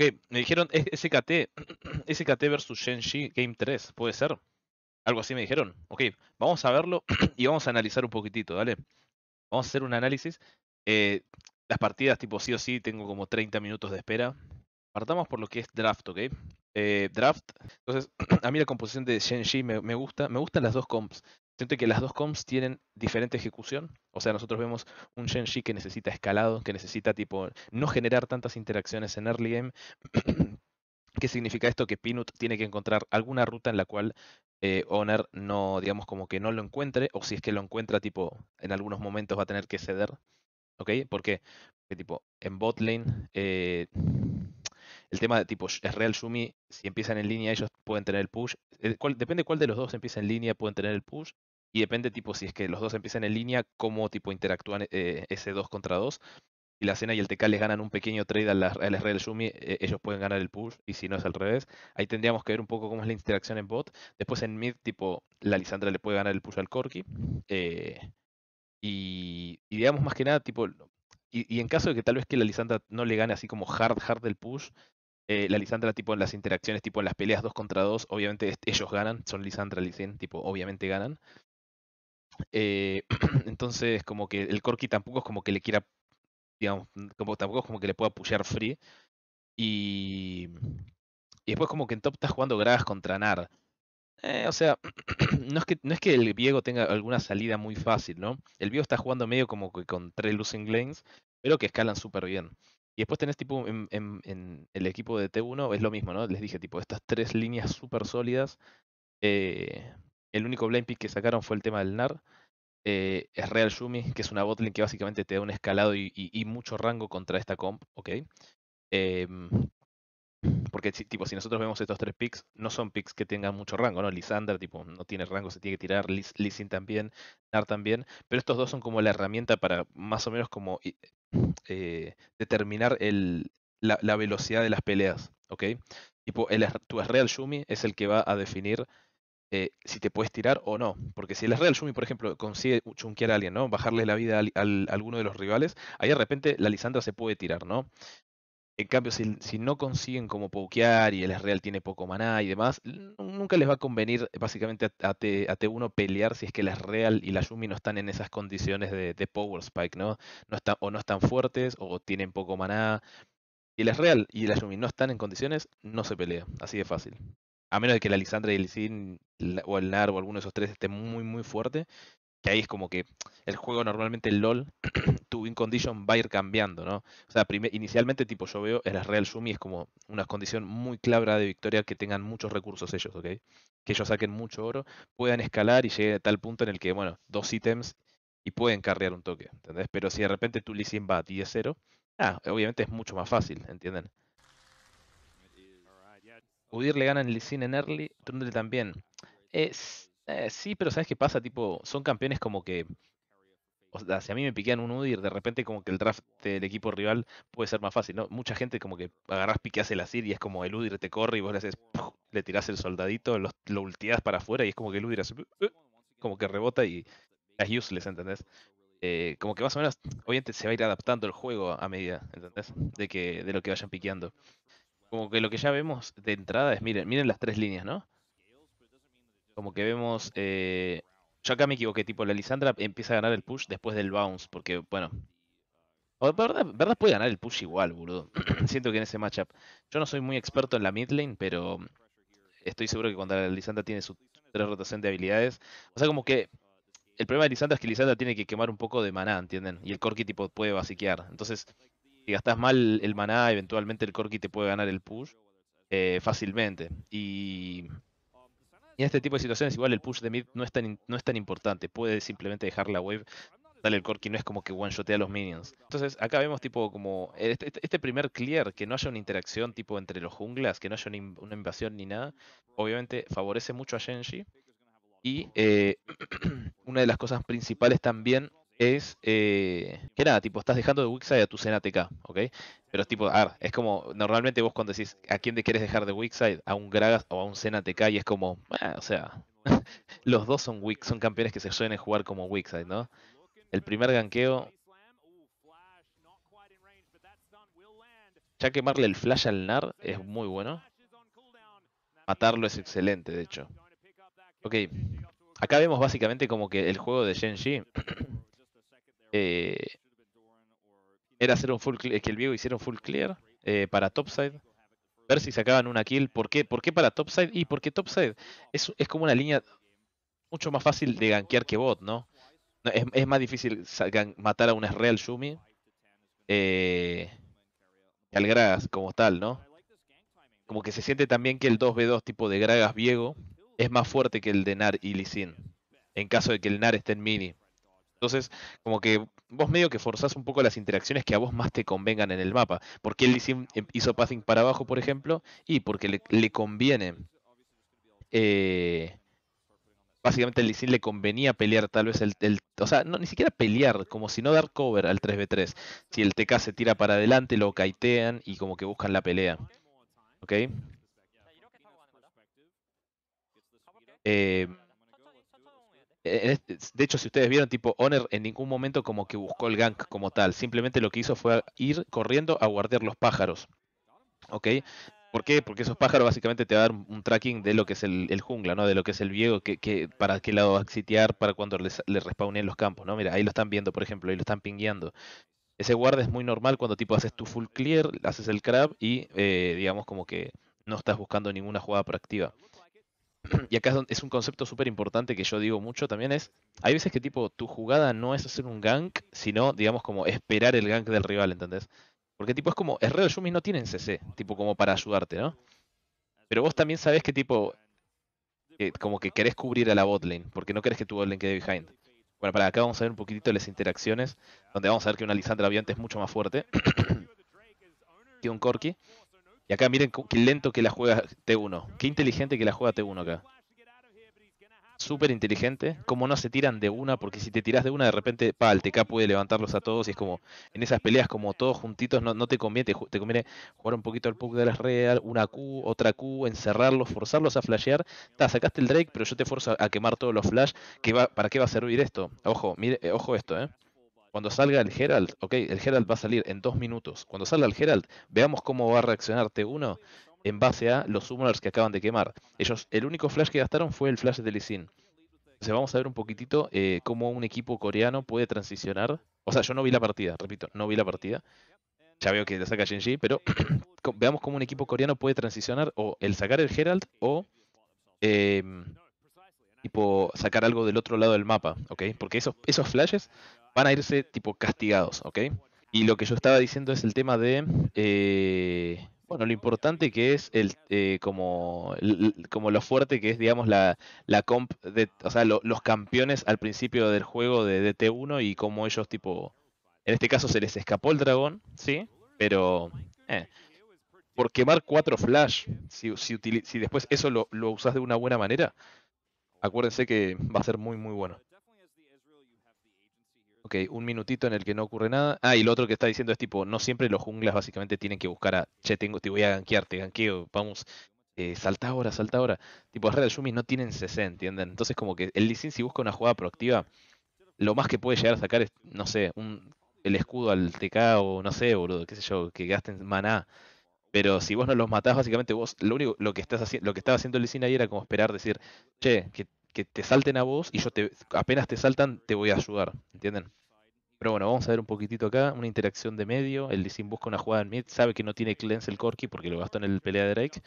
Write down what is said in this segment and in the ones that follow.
Ok, me dijeron SKT, SKT versus Genji Game 3, ¿puede ser? Algo así me dijeron. Ok, vamos a verlo y vamos a analizar un poquitito, ¿vale? Vamos a hacer un análisis. Eh, las partidas, tipo sí o sí, tengo como 30 minutos de espera. Partamos por lo que es draft, ¿ok? Eh, draft. Entonces, a mí la composición de Genji me gusta. Me gustan las dos comps. Siento que las dos comps tienen diferente ejecución. O sea, nosotros vemos un Genji que necesita escalado, que necesita tipo no generar tantas interacciones en early game. ¿Qué significa esto? Que Pinut tiene que encontrar alguna ruta en la cual eh, Honor no, digamos, como que no lo encuentre, o si es que lo encuentra, tipo, en algunos momentos va a tener que ceder. ¿Ok? ¿Por qué? Porque, tipo, en botlane, eh, el tema de tipo es real Sumi, si empiezan en línea ellos pueden tener el push, eh, depende cuál de los dos empieza en línea pueden tener el push y depende tipo si es que los dos empiezan en línea cómo tipo interactúan eh, ese 2 contra 2 si la Cena y el TK les ganan un pequeño trade al, es real Shumi, eh, ellos pueden ganar el push, y si no es al revés. Ahí tendríamos que ver un poco cómo es la interacción en bot. Después en mid, tipo, la Lisandra le puede ganar el push al corky y, digamos más que nada, tipo, y, en caso de que tal vez que la Lisandra no le gane así como hard, hard el push, eh, la Lisandra, tipo en las interacciones, tipo en las peleas dos contra dos, obviamente ellos ganan, son Lisandra, Lisin, tipo, obviamente ganan. Eh, entonces, como que el Corki tampoco es como que le quiera, digamos, como, tampoco es como que le pueda pushear free. Y, y después, como que en top estás jugando gradas contra Nar. Eh, o sea, no es, que, no es que el Viego tenga alguna salida muy fácil, ¿no? El Viego está jugando medio como que con tres losing lanes, pero que escalan súper bien. Y después tenés tipo en, el equipo de T1 es lo mismo, ¿no? Les dije, tipo, estas tres líneas súper sólidas. Eh, el único blind pick que sacaron fue el tema del NAR. Eh, es Real Shumi que es una botlane que básicamente te da un escalado y, mucho rango contra esta comp, ¿ok? Em, porque, tipo, si nosotros vemos estos tres picks, no son picks que tengan mucho rango, ¿no? Lisander, tipo, no tiene rango, se tiene que tirar. Lis, también, Nar también. Pero estos dos son como la herramienta para más o menos como eh, eh, determinar el, la, velocidad de las peleas, ¿ok? Tipo, el, tu real Shumi es el que va a definir eh, si te puedes tirar o no. Porque si el Real Shumi, por ejemplo, consigue chunquear a alguien, ¿no? Bajarle la vida a, alguno de los rivales, ahí de repente la Lisandra se puede tirar, ¿no? En cambio, si, no consiguen como pokear y el Real tiene poco maná y demás, nunca les va a convenir eh, básicamente a, a, T, 1 pelear si es que el Real y la Yumi no están en esas condiciones de, Power Spike, ¿no? no o no están fuertes o tienen poco maná. Y el Real y la Yumi no están en condiciones, no se pelea, así de fácil. A menos de que la Lisandra y el Sin o el Nar o alguno de esos tres esté muy, muy fuerte, que ahí es como que el juego normalmente, el LOL, tu win condition va a ir cambiando, ¿no? O sea, inicialmente, tipo, yo veo las Real Sumi es como una condición muy clara de victoria que tengan muchos recursos ellos, ¿ok? Que ellos saquen mucho oro, puedan escalar y llegue a tal punto en el que, bueno, dos ítems y pueden carrear un toque, ¿entendés? Pero si de repente tu va a ti 10 cero ah, obviamente es mucho más fácil, ¿entienden? Udir le gana en Lee en early, Trundle también. Es eh, sí, pero ¿sabes qué pasa? Tipo, son campeones como que. O sea, si a mí me piquean un Udir, de repente como que el draft del equipo rival puede ser más fácil, ¿no? Mucha gente como que agarras, piqueas el asir y es como el UDIR te corre y vos le haces, le tirás el soldadito, lo, ultiás para afuera y es como que el UDIR hace, ¡eh! como que rebota y es useless, ¿entendés? Eh, como que más o menos, obviamente se va a ir adaptando el juego a medida, ¿entendés? De, que, de lo que vayan piqueando. Como que lo que ya vemos de entrada es, miren, miren las tres líneas, ¿no? Como que vemos. Eh, yo acá me equivoqué, tipo, la Lisandra empieza a ganar el push después del bounce, porque, bueno. verdad, puede ganar el push igual, boludo. Siento que en ese matchup. Yo no soy muy experto en la mid lane, pero estoy seguro que cuando la Lisandra tiene su tres rotación de habilidades. O sea, como que el problema de Lisandra es que Lisandra tiene que quemar un poco de maná, ¿entienden? Y el Corki tipo puede basiquear. Entonces, si gastas mal el maná, eventualmente el Corki te puede ganar el push eh, fácilmente. Y y en este tipo de situaciones, igual el push de mid no es tan, no es tan importante. Puede simplemente dejar la wave, darle el y no es como que one-shotea a los minions. Entonces, acá vemos tipo como este, este, este, primer clear, que no haya una interacción tipo entre los junglas, que no haya una, invasión ni nada, obviamente favorece mucho a Shenji. Y eh, una de las cosas principales también es eh, que nada, tipo, estás dejando de Wixside a tu TK, ¿ok? Pero es tipo, a ver, es como, normalmente vos cuando decís, ¿a quién te quieres dejar de Wixside? A un Gragas o a un TK y es como, ah, o sea, los dos son Wix, son campeones que se suelen jugar como Wixside, ¿no? El primer ganqueo... Ya quemarle el flash al NAR es muy bueno. Matarlo es excelente, de hecho. Ok, acá vemos básicamente como que el juego de Shenji. Eh, era hacer un full clear, que el Viego hiciera un full clear eh, para topside, ver si sacaban una kill. ¿Por qué? ¿Por para topside? Y porque topside es, es como una línea mucho más fácil de gankear que bot, ¿no? es, más difícil matar a un real shumi eh, al Gragas como tal, ¿no? Como que se siente también que el 2v2 tipo de Gragas Viego es más fuerte que el de Nar y Lee Sin, en caso de que el Nar esté en mini. Entonces, como que vos medio que forzás un poco las interacciones que a vos más te convengan en el mapa. Porque él em, hizo passing para abajo, por ejemplo, y porque le, conviene. Eh, básicamente el Sin le convenía pelear tal vez el, el o sea, no, ni siquiera pelear, como si no dar cover al 3v3. Si el TK se tira para adelante, lo caitean y como que buscan la pelea. ¿Ok? Eh, este, de hecho, si ustedes vieron, tipo, Honor en ningún momento como que buscó el gank como tal. Simplemente lo que hizo fue ir corriendo a guardar los pájaros. ¿Ok? ¿Por qué? Porque esos pájaros básicamente te van a dar un tracking de lo que es el, jungla, ¿no? De lo que es el viejo, que, para qué lado va a sitiar, para cuando le respawnen los campos, ¿no? Mira, ahí lo están viendo, por ejemplo, ahí lo están pingueando. Ese guarda es muy normal cuando tipo haces tu full clear, haces el crab y, eh, digamos, como que no estás buscando ninguna jugada proactiva. y acá es un concepto súper importante que yo digo mucho también es, hay veces que tipo tu jugada no es hacer un gank, sino digamos como esperar el gank del rival, ¿entendés? Porque tipo es como, rey y Yumi no tienen CC, tipo como para ayudarte, ¿no? Pero vos también sabés que tipo, como que querés cubrir a la botlane, porque no querés que tu botlane quede behind. Bueno, para acá vamos a ver un poquitito de las interacciones, donde vamos a ver que una Lisandra obviamente es mucho más fuerte que un Corki. Y acá miren qué lento que la juega T1. Qué inteligente que la juega T1 acá. Súper inteligente. Como no se tiran de una, porque si te tiras de una, de repente, pa, el TK puede levantarlos a todos. Y es como, en esas peleas, como todos juntitos, no, te conviene. Te, conviene jugar un poquito al puck de las real, una Q, otra Q, encerrarlos, forzarlos a flashear. Está, sacaste el Drake, pero yo te forzo a, quemar todos los flash. Que va, ¿Para qué va a servir esto? Ojo, mire, eh, ojo esto, eh. Cuando salga el Herald, ok, el Herald va a salir en dos minutos. Cuando salga el Herald, veamos cómo va a reaccionar T1 en base a los summoners que acaban de quemar. el único flash que gastaron fue el flash de Lee Sin. sea, vamos a ver un poquitito eh, cómo un equipo coreano puede transicionar. O sea, yo no vi la partida, repito, no vi la partida. Ya veo que te saca Genji, pero veamos cómo un equipo coreano puede transicionar o el sacar el Herald o em, tipo sacar algo del otro lado del mapa, ¿ok? Porque esos, esos flashes van a irse tipo castigados, ¿ok? Y lo que yo estaba diciendo es el tema de, eh, bueno, lo importante que es el, eh, como, como lo fuerte que es, digamos, la, comp, de, o sea, los campeones al principio del juego de DT1 y cómo ellos, tipo, en este caso se les escapó el dragón, ¿sí? Pero, eh, por quemar cuatro flash, si, si, si después eso lo, lo de una buena manera, acuérdense que va a ser muy, muy bueno. Ok, un minutito en el que no ocurre nada. Ah, y lo otro que está diciendo es tipo, no siempre los junglas básicamente tienen que buscar a, che, tengo, te voy a ganquear, te ganqueo, vamos, eh, salta ahora, salta ahora. Tipo, red redes Yumi no tienen CC, ¿entienden? Entonces como que el Lee Sin, si busca una jugada proactiva, lo más que puede llegar a sacar es, no sé, el escudo al TK o no sé, boludo, qué sé yo, que gasten maná. Pero si vos no los matás, básicamente vos, lo único, lo que estás haciendo, lo que estaba haciendo Lee Sin ahí era como esperar decir, che, que, que te salten a vos y yo te, apenas te saltan, te voy a ayudar, ¿entienden? Pero bueno, vamos a ver un poquitito acá, una interacción de medio, el Lissin busca una jugada en mid, sabe que no tiene cleanse el Corki porque lo gastó en el pelea de Drake.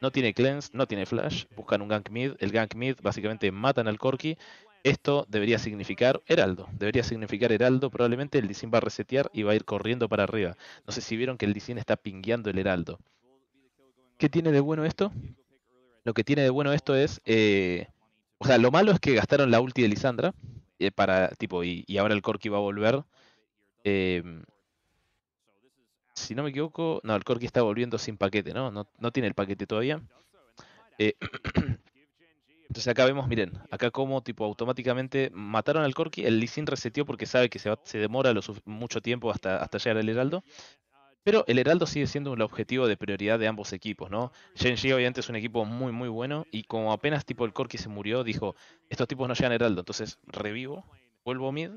No tiene cleanse, no tiene flash, buscan un gank mid, el gank mid básicamente matan al Corki. Esto debería significar Heraldo, debería significar Heraldo, probablemente el Lissin va a resetear y va a ir corriendo para arriba. No sé si vieron que el Lissin está pingueando el Heraldo. ¿Qué tiene de bueno esto? Lo que tiene de bueno esto es... Eh, o sea, lo malo es que gastaron la ulti de Lisandra, eh, para, tipo, y, ahora el Corky va a volver. Em, si no me equivoco, no, el Corky está volviendo sin paquete, ¿no? No, tiene el paquete todavía. Eh, entonces acá vemos, miren, acá como tipo automáticamente mataron al Corky, el Lee Sin reseteó porque sabe que se, va, se demora mucho tiempo hasta, hasta llegar al Heraldo. Pero el Heraldo sigue siendo un objetivo de prioridad de ambos equipos, ¿no? Genji obviamente es un equipo muy, muy bueno y como apenas tipo el Corky se murió, dijo, estos tipos no llegan a Heraldo, entonces revivo, vuelvo mid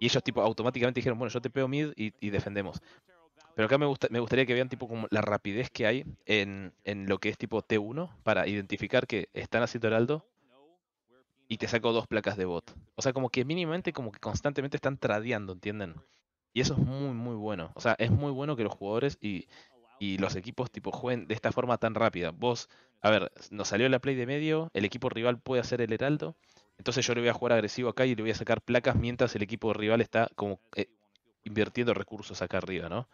y ellos tipo automáticamente dijeron, bueno, yo te pego mid y, defendemos. Pero acá me, me gustaría que vean tipo como la rapidez que hay en, en lo que es tipo T1 para identificar que están haciendo Heraldo y te saco dos placas de bot. O sea, como que mínimamente, como que constantemente están tradeando, ¿entienden? Y eso es muy, muy bueno. O sea, es muy bueno que los jugadores y, y los equipos tipo jueguen de esta forma tan rápida. Vos, a ver, nos salió la play de medio, el equipo rival puede hacer el heraldo, entonces yo le voy a jugar agresivo acá y le voy a sacar placas mientras el equipo rival está como eh, invirtiendo recursos acá arriba, ¿no?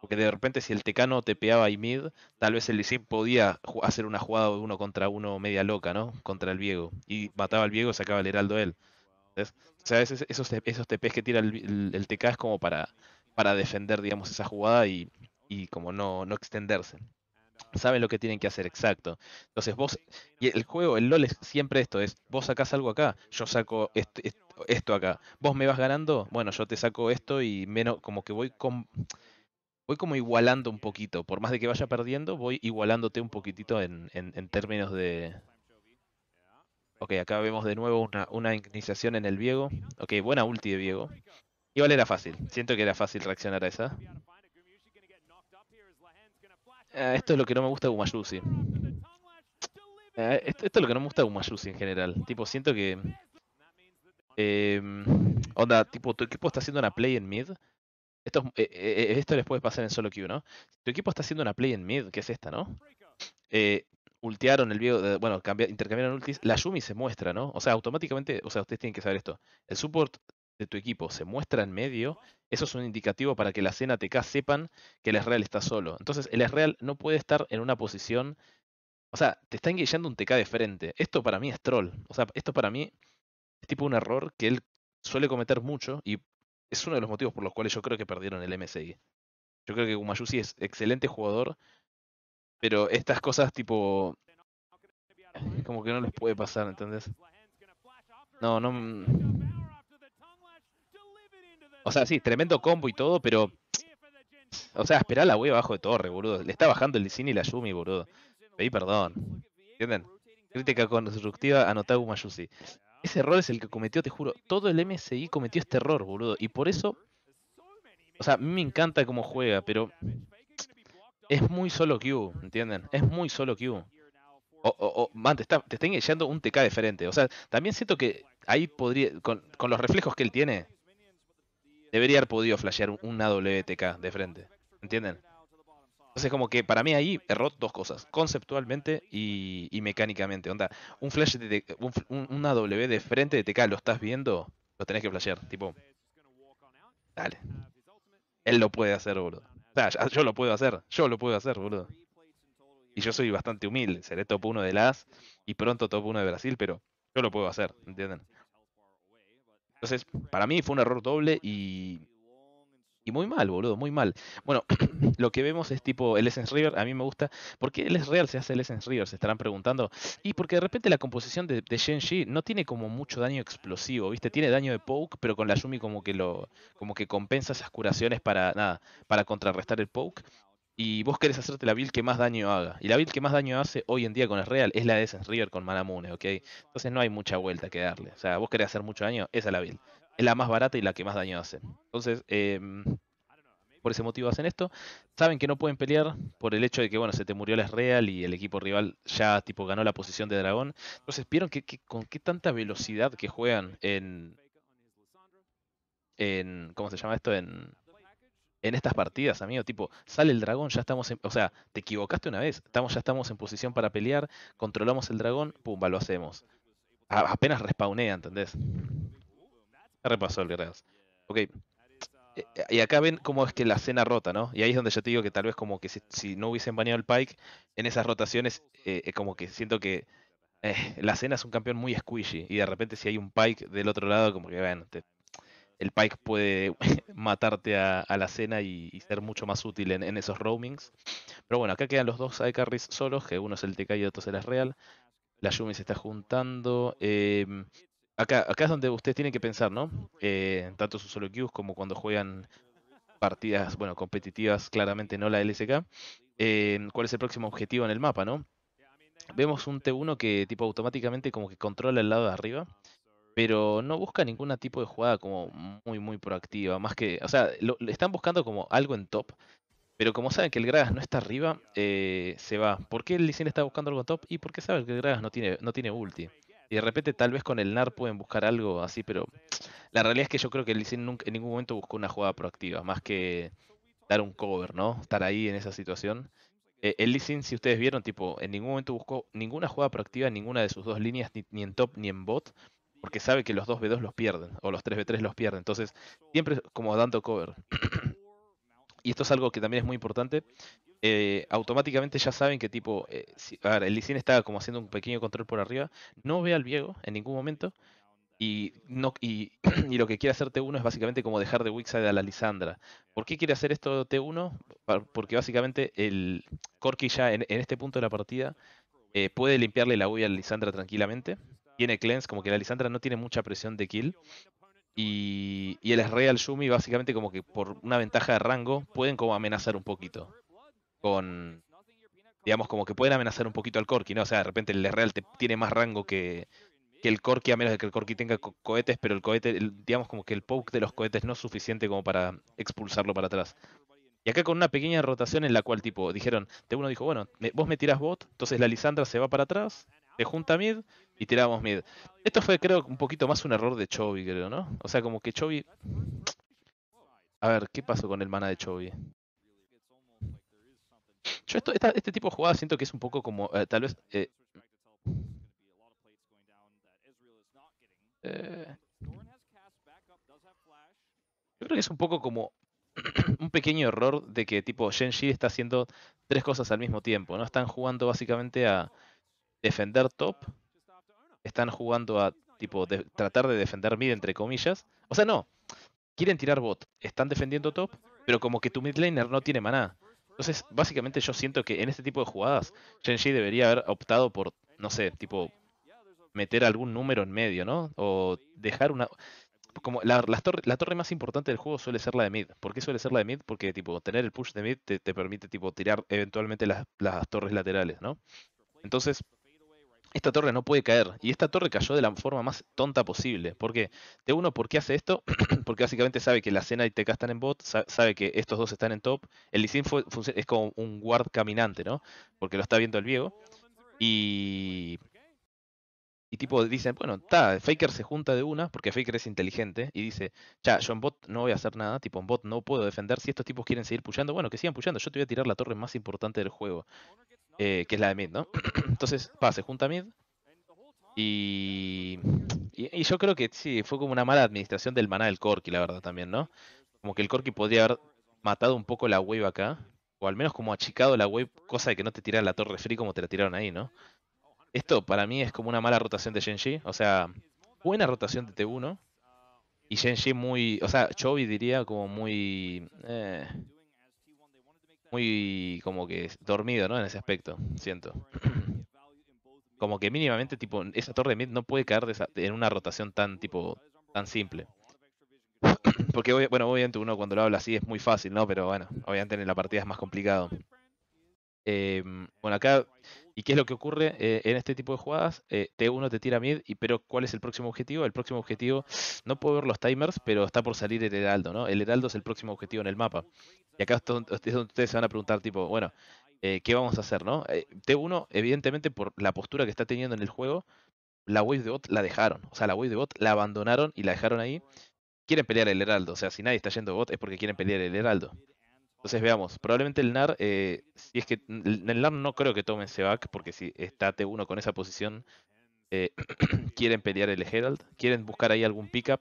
Porque de repente si el Tecano tepeaba y mid, tal vez el lizip podía hacer una jugada de uno contra uno media loca, ¿no? Contra el Viego. Y mataba al Viego y sacaba el heraldo él. O sea, esos, esos TPs que tira el, el, TK es como para, para defender, digamos, esa jugada y, como no, no extenderse saben lo que tienen que hacer exacto. Entonces vos, y el juego, el LOL es siempre esto, es vos sacás algo acá, yo saco esto, acá, vos me vas ganando, bueno, yo te saco esto y menos, como que voy con... Voy como igualando un poquito, por más de que vaya perdiendo, voy igualándote un poquitito en, en términos de, Ok, acá vemos de nuevo una, iniciación en el Viego. Ok, buena ulti de Viego. Igual era fácil. Siento que era fácil reaccionar a esa. Ah, esto es lo que no me gusta de Umayusi. Ah, esto, es lo que no me gusta de Umayusi en general. Tipo, siento que... Em, onda, tipo, tu equipo está haciendo una play en mid. Esto, eh, eh, esto les puede pasar en solo queue, ¿no? Tu equipo está haciendo una play en mid, que es esta, ¿no? Eh, ultearon el video eh, bueno, intercambiaron ultis, la Yumi se muestra, ¿no? O sea, automáticamente, o sea, ustedes tienen que saber esto. El support de tu equipo se muestra en medio, eso es un indicativo para que la cena TK sepan que el Esreal está solo. Entonces, el Esreal no puede estar en una posición, o sea, te está engañando un TK de frente. Esto para mí es troll. O sea, esto para mí es tipo un error que él suele cometer mucho y es uno de los motivos por los cuales yo creo que perdieron el MSI. Yo creo que Gumayusi es excelente jugador, pero estas cosas tipo... Como que no les puede pasar, ¿entendés? No, no... Mm. O sea, sí, tremendo combo y todo, pero... O sea, esperá la wey abajo de torre, boludo. Le está bajando el Disney y la Yumi, boludo. Pedí perdón. ¿Entienden? Crítica constructiva a Notagu Mayusi. Ese error es el que cometió, te juro. Todo el MSI cometió este error, boludo. Y por eso... O sea, a mí me encanta cómo juega, pero... Es muy solo Q, ¿entienden? Es muy solo Q. O, o, man, te está, te engañando un TK de frente O sea, también siento que ahí podría, con, los reflejos que él tiene, debería haber podido flashear Un AWTK de frente. ¿Entienden? Entonces, como que para mí ahí erró dos cosas: conceptualmente y, mecánicamente. Onda, un flash de un, de frente de TK, lo estás viendo, lo tenés que flashear. Tipo, dale. Él lo puede hacer, boludo. O sea, yo lo puedo hacer, yo lo puedo hacer, boludo. Y yo soy bastante humilde, seré top 1 de las y pronto top 1 de Brasil, pero yo lo puedo hacer, ¿entienden? Entonces, para mí fue un error doble y y muy mal, boludo, muy mal. Bueno, lo que vemos es tipo el Essence River, a mí me gusta. ¿Por qué el es real se hace el Essence River? Se estarán preguntando. Y porque de repente la composición de, de no tiene como mucho daño explosivo, ¿viste? Tiene daño de poke, pero con la Yumi como que lo como que compensa esas curaciones para nada, para contrarrestar el poke. Y vos querés hacerte la build que más daño haga. Y la build que más daño hace hoy en día con el Real es la de Essence River con Manamune, ¿ok? Entonces no hay mucha vuelta que darle. O sea, vos querés hacer mucho daño, esa es la build es la más barata y la que más daño hace. Entonces, em, por ese motivo hacen esto. Saben que no pueden pelear por el hecho de que, bueno, se te murió la real y el equipo rival ya, tipo, ganó la posición de dragón. Entonces, vieron que, con qué tanta velocidad que juegan en... en ¿Cómo se llama esto? En... En estas partidas, amigo, tipo, sale el dragón, ya estamos en, O sea, te equivocaste una vez, estamos, ya estamos en posición para pelear, controlamos el dragón, pumba, lo hacemos. apenas respawnea, ¿entendés? Repasó el Guerreras. Ok. Eh, eh, y acá ven cómo es que la cena rota, ¿no? Y ahí es donde yo te digo que tal vez como que si, no hubiesen baneado el Pike, en esas rotaciones, eh, como que siento que la cena es un campeón muy squishy. Y de repente si hay un Pike del otro lado, como que ven, el Pike puede matarte a, la cena y, ser mucho más útil en, esos roamings. Pero bueno, acá quedan los dos iCarries solos, que uno es el TK y otro es el Real. La Yumi se está juntando. Eh, acá, es donde ustedes tienen que pensar, ¿no? Eh, tanto sus solo queues como cuando juegan partidas, bueno, competitivas, claramente no la LSK. ¿Cuál es el próximo objetivo en el mapa, no? Vemos un T1 que tipo automáticamente como que controla el lado de arriba, pero no busca ningún tipo de jugada como muy, muy proactiva. Más que, o sea, le están buscando como algo en top, pero como saben que el Gragas no está arriba, eh, se va. ¿Por qué el Lee está buscando algo en top? Y qué sabe que el Gragas no tiene, no tiene ulti. Y de repente tal vez con el NAR pueden buscar algo así, pero la realidad es que yo creo que el Lee nunca, en ningún momento buscó una jugada proactiva, más que dar un cover, ¿no? Estar ahí en esa situación. Eh, el Lee si ustedes vieron, tipo, en ningún momento buscó ninguna jugada proactiva en ninguna de sus dos líneas, ni, ni en top ni en bot, porque sabe que los 2v2 los pierden, o los 3v3 los pierden. Entonces, siempre como dando cover y esto es algo que también es muy importante, eh, automáticamente ya saben que tipo, eh, si, el está como haciendo un pequeño control por arriba, no ve al Viego en ningún momento, y, no, y, lo que quiere hacer T1 es básicamente como dejar de Wixide a la Lisandra. ¿Por qué quiere hacer esto T1? Porque básicamente el corky ya en, este punto de la partida eh, puede limpiarle la UI a Lisandra tranquilamente. Tiene cleanse, como que la Lisandra no tiene mucha presión de kill. Y, y, el Real Shumi básicamente como que por una ventaja de rango pueden como amenazar un poquito. Con, digamos, como que pueden amenazar un poquito al Corki, ¿no? O sea, de repente el Real te, tiene más rango que, el Corki, a menos de que el Corki tenga cohetes, pero el cohete, digamos como que el poke de los cohetes no es suficiente como para expulsarlo para atrás. Y acá con una pequeña rotación en la cual, tipo, dijeron, de uno dijo, bueno, vos me tirás bot, entonces la Lisandra se va para atrás, te junta mid, y tiramos mid. Esto fue, creo, un poquito más un error de Chovy, creo, ¿no? O sea, como que Chovy... A ver, ¿qué pasó con el mana de Chovy? Yo esto, este tipo de jugada siento que es un poco como, eh, tal vez... Eh, eh, yo creo que es un poco como un pequeño error de que tipo Genji está haciendo tres cosas al mismo tiempo, ¿no? Están jugando básicamente a defender top, están jugando a tipo de, tratar de defender mid entre comillas. O sea, no. Quieren tirar bot, están defendiendo top, pero como que tu mid laner no tiene maná. Entonces, básicamente yo siento que en este tipo de jugadas, Shenji debería haber optado por, no sé, tipo meter algún número en medio, ¿no? O dejar una como la, torre, la torre más importante del juego suele ser la de mid. ¿Por qué suele ser la de mid? Porque tipo tener el push de mid te, permite tipo tirar eventualmente las, las torres laterales, ¿no? Entonces, esta torre no puede caer. Y esta torre cayó de la forma más tonta posible. ¿Por qué? De uno, ¿por qué hace esto? Porque básicamente sabe que la Cena y TK están en bot, sabe que estos dos están en top. El Lee Sin es como un guard caminante, ¿no? Porque lo está viendo el viejo. Y... Y tipo dicen, bueno, está, Faker se junta de una, porque Faker es inteligente, y dice, ya, yo en bot no voy a hacer nada, tipo en bot no puedo defender, si estos tipos quieren seguir puyando, bueno, que sigan puyando yo te voy a tirar la torre más importante del juego. Eh, que es la de mid, ¿no? Entonces, pase se junta mid. Y, y, yo creo que sí, fue como una mala administración del maná del Corki, la verdad, también, ¿no? Como que el Corki podría haber matado un poco la wave acá, o al menos como achicado la wave, cosa de que no te tiran la torre free como te la tiraron ahí, ¿no? Esto para mí es como una mala rotación de Genji, o sea, buena rotación de T1, y Genji muy, o sea, Chovy diría como muy... Eh, muy como que dormido, ¿no? En ese aspecto, siento. como que mínimamente, tipo, esa torre de mid no puede caer en una rotación tan, tipo, tan simple. Porque, bueno, obviamente uno cuando lo habla así es muy fácil, ¿no? Pero bueno, obviamente en la partida es más complicado. Em, bueno, acá, ¿y qué es lo que ocurre eh, en este tipo de jugadas? Eh, T1 te tira mid, y, pero ¿cuál es el próximo objetivo? El próximo objetivo, no puedo ver los timers, pero está por salir el heraldo, ¿no? El heraldo es el próximo objetivo en el mapa. Y acá es donde ustedes se van a preguntar, tipo, bueno, eh, ¿qué vamos a hacer, no? T1, evidentemente, por la postura que está teniendo en el juego, la wave de bot la dejaron. O sea, la wave de bot la abandonaron y la dejaron ahí. Quieren pelear el heraldo, o sea, si nadie está yendo bot es porque quieren pelear el heraldo. Entonces veamos, probablemente el NAR, eh, si es que el NAR no creo que tome ese back, porque si está T1 con esa posición, eh, quieren pelear el Herald, quieren buscar ahí algún pick up,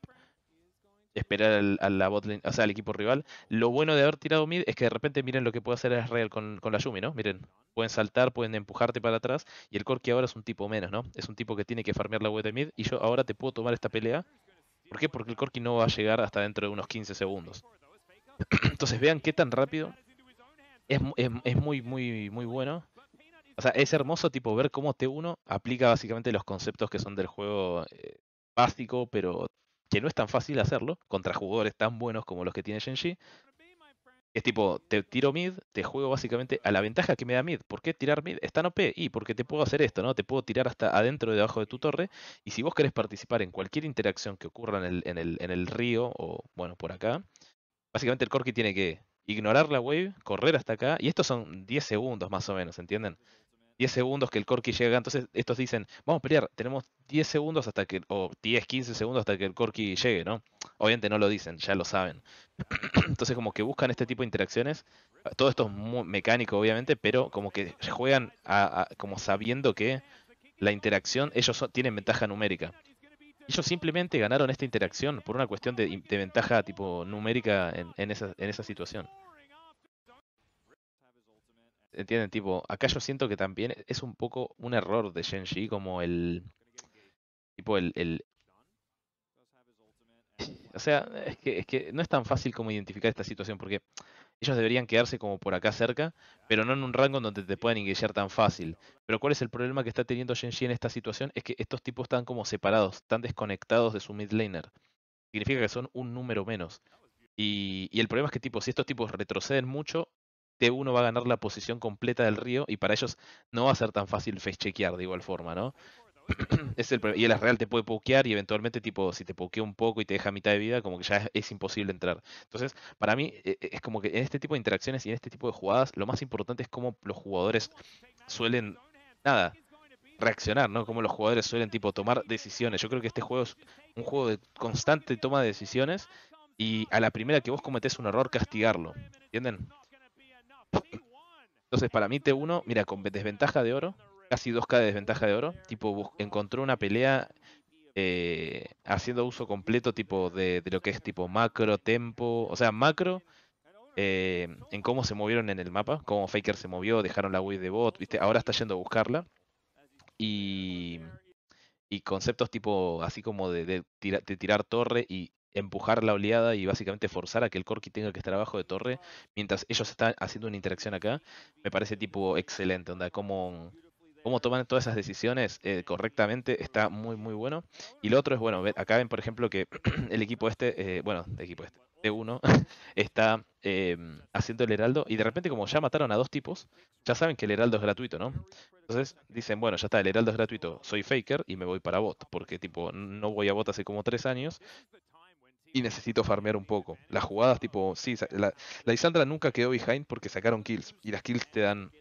esperar al, al equipo rival. Lo bueno de haber tirado mid es que de repente miren lo que puede hacer Israel con, con la Yumi, ¿no? Miren, pueden saltar, pueden empujarte para atrás, y el Corki ahora es un tipo menos, ¿no? Es un tipo que tiene que farmear la web de mid, y yo ahora te puedo tomar esta pelea. ¿Por qué? Porque el Corki no va a llegar hasta dentro de unos 15 segundos. Entonces vean qué tan rápido. Es, muy, muy, muy bueno. O sea, es hermoso tipo ver cómo T1 aplica básicamente los conceptos que son del juego eh, básico, pero que no es tan fácil hacerlo contra jugadores tan buenos como los que tiene Genji. Es tipo, te tiro mid, te juego básicamente a la ventaja que me da mid. ¿Por qué tirar mid? Está en OP. Y porque te puedo hacer esto, ¿no? Te puedo tirar hasta adentro y debajo de tu torre. Y si vos querés participar en cualquier interacción que ocurra en el, en el río o, bueno, por acá, Básicamente el Corki tiene que ignorar la wave, correr hasta acá, y estos son 10 segundos más o menos, ¿entienden? 10 segundos que el Corki llega, entonces estos dicen, vamos a pelear, tenemos 10 segundos hasta que, o 10, 15 segundos hasta que el Corki llegue, ¿no? Obviamente no lo dicen, ya lo saben. entonces como que buscan este tipo de interacciones, todo esto es muy mecánico obviamente, pero como que juegan como sabiendo que la interacción, ellos tienen ventaja numérica ellos simplemente ganaron esta interacción por una cuestión de, de ventaja tipo numérica en, en, esa, en esa situación. ¿Entienden? Tipo, acá yo siento que también es un poco un error de Shenji como el... Tipo, el... el o sea, es que, es que no es tan fácil como identificar esta situación porque ellos deberían quedarse como por acá cerca, pero no en un rango donde te puedan ingresar tan fácil. Pero ¿cuál es el problema que está teniendo Genji en esta situación? Es que estos tipos están como separados, están desconectados de su mid laner. Significa que son un número menos. Y, y el problema es que tipo, si estos tipos retroceden mucho, T1 va a ganar la posición completa del río y para ellos no va a ser tan fácil face chequear de igual forma, ¿no? es el y el real te puede pokear y eventualmente tipo si te pokea un poco y te deja mitad de vida como que ya es, imposible entrar entonces para mí e, e, es como que en este tipo de interacciones y en este tipo de jugadas lo más importante es cómo los jugadores suelen nada reaccionar no Como los jugadores suelen tipo tomar decisiones yo creo que este juego es un juego de constante toma de decisiones y a la primera que vos cometés un error castigarlo entienden entonces para mí T1 mira con desventaja de oro casi 2K de desventaja de oro. Tipo, encontró una pelea eh, haciendo uso completo tipo de, lo que es tipo macro, tempo, o sea, macro eh, en cómo se movieron en el mapa, cómo Faker se movió, dejaron la wave de bot, ¿viste? ahora está yendo a buscarla. Y, y conceptos tipo así como de, de tirar torre y empujar la oleada y básicamente forzar a que el Corki tenga que estar abajo de torre mientras ellos están haciendo una interacción acá, me parece tipo excelente, onda, como cómo toman todas esas decisiones eh, correctamente está muy, muy bueno. Y lo otro es, bueno, acá ven, por ejemplo, que el equipo este, eh, bueno, el equipo este, T1, está em, haciendo el heraldo y de repente como ya mataron a dos tipos, ya saben que el heraldo es gratuito, ¿no? Entonces dicen, bueno, ya está, el heraldo es gratuito, soy faker y me voy para bot, porque tipo, no voy a bot hace como tres años, y necesito farmear un poco. Las jugadas tipo, sí, la Isandra nunca quedó behind porque sacaron kills y las kills te dan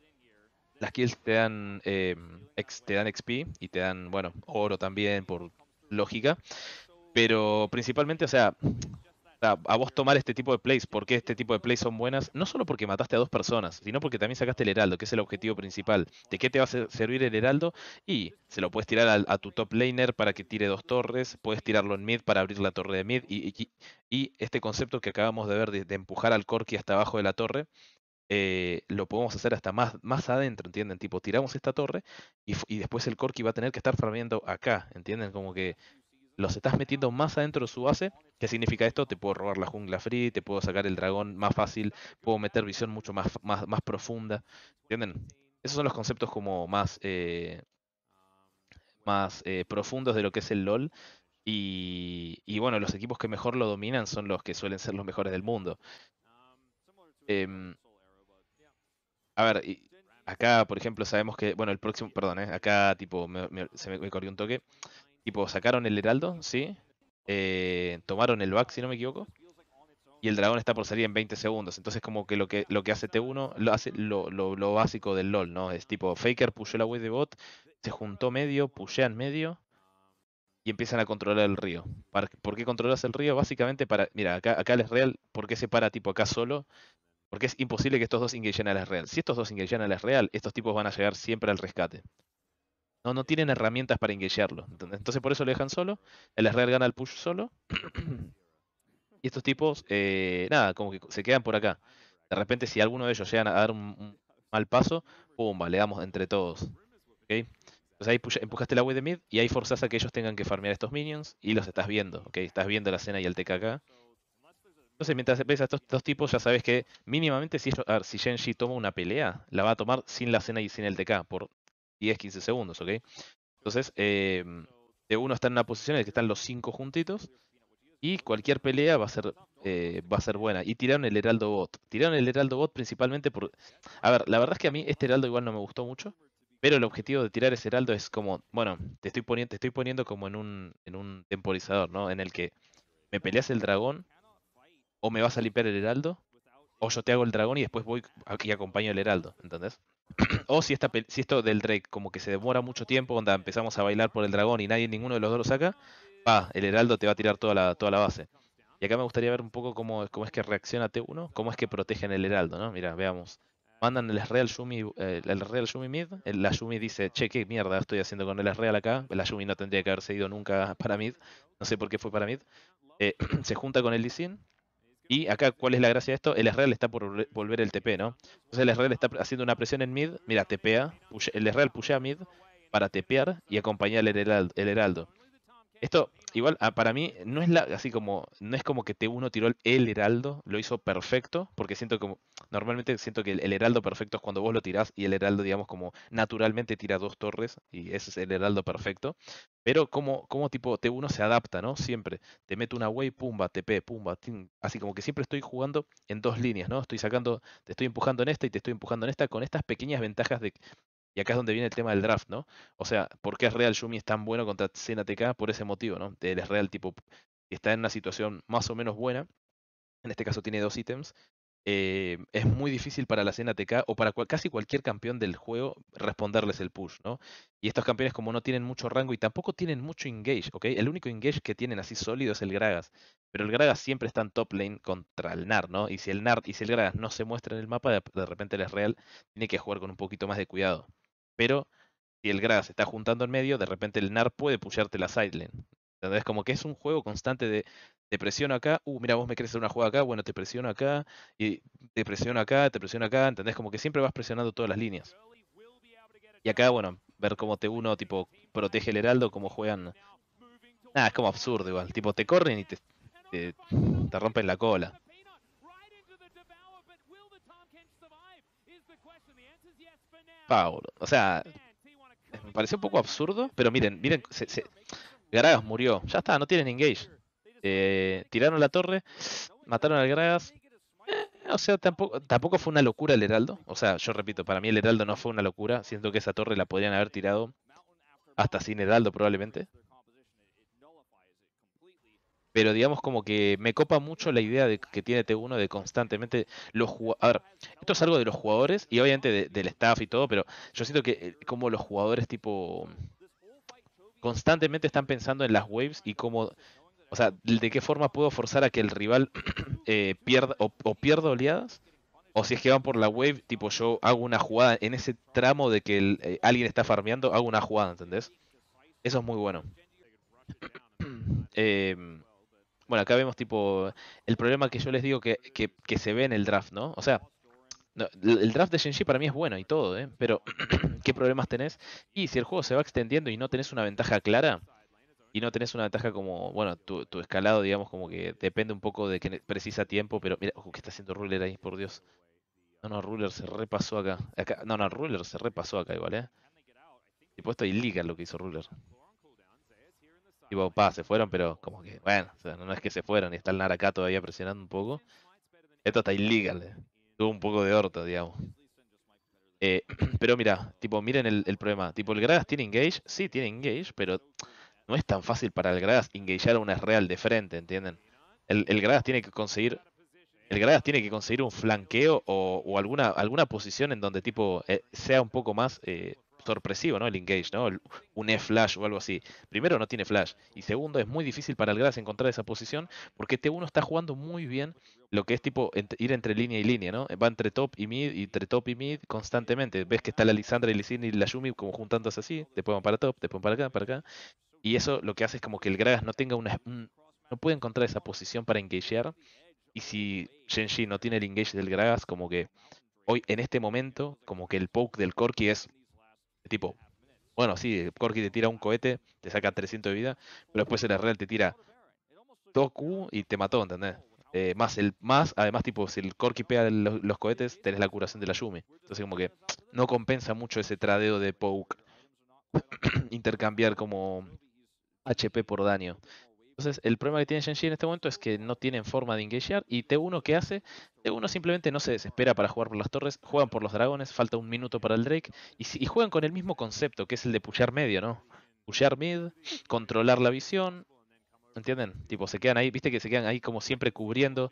las kills te dan, em, te dan XP y te dan, bueno, oro también por lógica. Pero principalmente, o sea, a vos tomar este tipo de plays, porque este tipo de plays son buenas, no solo porque mataste a dos personas, sino porque también sacaste el heraldo, que es el objetivo principal. ¿De qué te va a servir el heraldo? Y se lo puedes tirar a, a tu top laner para que tire dos torres, puedes tirarlo en mid para abrir la torre de mid, y, y, este concepto que acabamos de ver de, de empujar al Corki hasta abajo de la torre, eh, lo podemos hacer hasta más, más adentro, ¿entienden? Tipo, tiramos esta torre y, después el Corki va a tener que estar farmeando acá, ¿entienden? Como que los estás metiendo más adentro de su base. ¿Qué significa esto? Te puedo robar la jungla free, te puedo sacar el dragón más fácil, puedo meter visión mucho más, más, profunda, ¿entienden? Esos son los conceptos como más, eh, más eh, profundos de lo que es el LOL. Y, y, bueno, los equipos que mejor lo dominan son los que suelen ser los mejores del mundo. Em, a ver, y acá, por ejemplo, sabemos que, bueno, el próximo, perdón, ¿eh? acá, tipo, se me, corrió un toque. Tipo, sacaron el Heraldo, ¿sí? Eh, tomaron el back, si no me equivoco. Y el dragón está por salir en 20 segundos. Entonces, como que lo que, lo que hace T1, lo hace lo, lo, básico del LOL, ¿no? Es tipo, Faker puso la web de bot, se juntó medio, pushean medio y empiezan a controlar el río. ¿Por qué controlas el río? Básicamente para. Mira, acá, acá es real, ¿por qué se para tipo acá solo? Porque es imposible que estos dos ingresen a la real. Si estos dos ingresan a la real, estos tipos van a llegar siempre al rescate. No, no tienen herramientas para engagearlo. Entonces por eso lo dejan solo. El real gana el push solo. y estos tipos, eh, nada, como que se quedan por acá. De repente, si alguno de ellos llegan a dar un, mal paso, pum, le damos entre todos. ¿okay? Entonces ahí empujaste la wave de mid y ahí forzás a que ellos tengan que farmear estos minions y los estás viendo. ¿okay? Estás viendo la escena y el TK acá. Entonces, mientras ves a estos dos tipos, ya sabes que mínimamente si, ellos, si toma una pelea, la va a tomar sin la cena y sin el TK por 10-15 segundos, ¿ok? Entonces, eh, de uno está en una posición en la que están los cinco juntitos y cualquier pelea va a ser eh, va a ser buena. Y tiraron el Heraldo Bot. Tiraron el Heraldo Bot principalmente por... A ver, la verdad es que a mí este Heraldo igual no me gustó mucho, pero el objetivo de tirar ese Heraldo es como, bueno, te estoy poniendo, te estoy poniendo como en un, en un temporizador, ¿no? En el que me peleas el dragón o me vas a limpiar el heraldo, o yo te hago el dragón y después voy aquí y acompaño el heraldo, ¿entendés? o si, esto del Drake como que se demora mucho tiempo, cuando empezamos a bailar por el dragón y nadie, ninguno de los dos lo saca, Va, el heraldo te va a tirar toda la, toda la base. Y acá me gustaría ver un poco cómo, cómo es que reacciona T1, cómo es que protegen el heraldo, ¿no? Mira, veamos. Mandan el Real Yumi, eh, el Real Shumi mid, el, la dice, che, qué mierda estoy haciendo con el Real acá, El Yumi no tendría que haberse ido nunca para mid, no sé por qué fue para mid. Eh, se junta con el Lee y acá, ¿cuál es la gracia de esto? El Israel está por volver el TP, ¿no? Entonces el Israel está haciendo una presión en mid. Mira, TPA. El Israel pushea mid para tepear y acompañar al El heraldo. Esto, igual, ah, para mí, no es la, así como, no es como que T1 tiró el heraldo, lo hizo perfecto, porque siento como, normalmente siento que el, heraldo perfecto es cuando vos lo tirás y el heraldo, digamos, como naturalmente tira dos torres y ese es el heraldo perfecto. Pero como, como tipo T1 se adapta, ¿no? Siempre, te meto una way, pumba, TP, pumba, así como que siempre estoy jugando en dos líneas, ¿no? Estoy sacando, te estoy empujando en esta y te estoy empujando en esta con estas pequeñas ventajas de, y acá es donde viene el tema del draft, ¿no? O sea, ¿por qué es real shumi es tan bueno contra Cena TK? Por ese motivo, ¿no? El real, tipo, está en una situación más o menos buena. En este caso tiene dos ítems. Eh, es muy difícil para la Cena TK o para casi cualquier campeón del juego responderles el push, ¿no? Y estos campeones como no tienen mucho rango y tampoco tienen mucho engage, ¿ok? El único engage que tienen así sólido es el Gragas, pero el Gragas siempre está en top lane contra el nar ¿no? Y si el nar y si el Gragas no se muestra en el mapa, de, de repente el real tiene que jugar con un poquito más de cuidado. Pero si el Gragas está juntando en medio, de repente el NAR puede puyarte la sideline. ¿Entendés? Como que es un juego constante de te presiono acá, uh, mira, vos me querés hacer una jugada acá, bueno, te presiono acá, y te presiono acá, te presiono acá, ¿entendés? Como que siempre vas presionando todas las líneas. Y acá, bueno, ver cómo te uno, tipo, protege el heraldo, cómo juegan. Ah, es como absurdo igual. Tipo, te corren y te, te rompen la cola. Pau, O sea, me pareció un poco absurdo, pero miren, miren, se, Gragas murió. Ya está, no tienen engage. Eh, tiraron la torre, mataron al Gragas. Eh, o sea, tampoco, tampoco fue una locura el Heraldo. O sea, yo repito, para mí el Heraldo no fue una locura. Siento que esa torre la podrían haber tirado hasta sin Heraldo probablemente pero digamos como que me copa mucho la idea de, que tiene T1 de constantemente los jugadores. Esto es algo de los jugadores y obviamente del staff y todo, pero yo siento que eh, como los jugadores tipo constantemente están pensando en las waves y cómo, o sea, de qué forma puedo forzar a que el rival eh, pierda o, pierda oleadas o si es que van por la wave, tipo yo hago una jugada en ese tramo de que eh, alguien está farmeando, hago una jugada, ¿entendés? Eso es muy bueno. eh, Bueno, acá vemos tipo el problema que yo les digo que, se ve en el draft, ¿no? O sea, el draft de Genji para mí es bueno y todo, ¿eh? Pero ¿qué problemas tenés? Y si el juego se va extendiendo y no tenés una ventaja clara, y no tenés una ventaja como, bueno, tu, escalado, digamos, como que depende un poco de que precisa tiempo, pero mira, ojo, uh, ¿qué está haciendo Ruler ahí, por Dios? No, no, Ruler se repasó acá. acá no, no, Ruler se repasó acá igual, ¿eh? Y puesto y liga lo que hizo Ruler tipo, pa, se fueron, pero como que, bueno, no es que se fueron y está el Nara acá todavía presionando un poco. Esto está ilegal, eh. tuvo un poco de orto, digamos. Eh, pero mira, tipo, miren el, problema. Tipo, el Gragas tiene engage, sí tiene engage, pero no es tan fácil para el Gragas engagear a una real de frente, ¿entienden? El, el Gragas tiene que conseguir. El Gragas tiene que conseguir un flanqueo o, alguna, alguna posición en donde tipo eh, sea un poco más sorpresivo, ¿no? El engage, ¿no? un E-flash o algo así. Primero, no tiene flash. Y segundo, es muy difícil para el Gras encontrar esa posición porque t uno está jugando muy bien lo que es tipo ir entre línea y línea, ¿no? Va entre top y mid, y entre top y mid constantemente. Ves que está la Lisandra, y y la Yumi como juntándose así. te ponen para top, te ponen para acá, para acá. Y eso lo que hace es como que el Gragas no tenga una... no puede encontrar esa posición para engagear. Y si Shenji no tiene el engage del Gragas, como que hoy en este momento, como que el poke del Corky es tipo, bueno, sí, Corky te tira un cohete, te saca 300 de vida, pero después el real te tira Toku y te mató, ¿entendés? Eh, más, el, más, además, tipo, si el Corky pega los, los, cohetes, tenés la curación de la Yumi. Entonces, como que no compensa mucho ese tradeo de Poke. Intercambiar como HP por daño. Entonces, el problema que tiene Genji en este momento es que no tienen forma de engagear. Y T1, ¿qué hace? T1 simplemente no se desespera para jugar por las torres, juegan por los dragones, falta un minuto para el Drake. Y, juegan con el mismo concepto, que es el de pushar medio, ¿no? Pushar mid, controlar la visión. ¿Entienden? Tipo, se quedan ahí, viste que se quedan ahí como siempre cubriendo.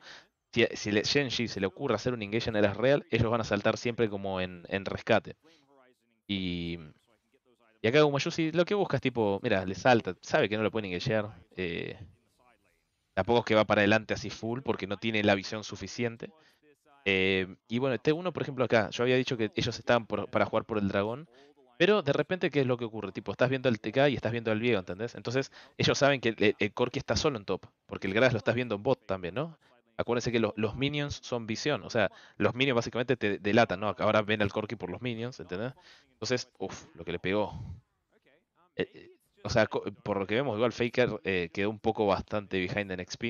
Si, si se le ocurre hacer un engage en el real, ellos van a saltar siempre como en, en rescate. Y y acá sí lo que busca es tipo, mira, le salta, sabe que no lo pueden engagear. Eh, tampoco es que va para adelante así full porque no tiene la visión suficiente. Eh, y bueno, T1, este por ejemplo, acá, yo había dicho que ellos estaban para jugar por el dragón. Pero de repente, ¿qué es lo que ocurre? Tipo, estás viendo al TK y estás viendo al Viego, ¿entendés? Entonces, ellos saben que el, Corky Corki está solo en top, porque el Gragas lo estás viendo en bot también, ¿no? Acuérdense que los, los minions son visión. O sea, los minions básicamente te delatan, ¿no? Ahora ven al Corky por los minions, ¿entendés? Entonces, uff, lo que le pegó. Eh, eh, o sea, por lo que vemos, igual Faker eh, quedó un poco bastante behind en XP.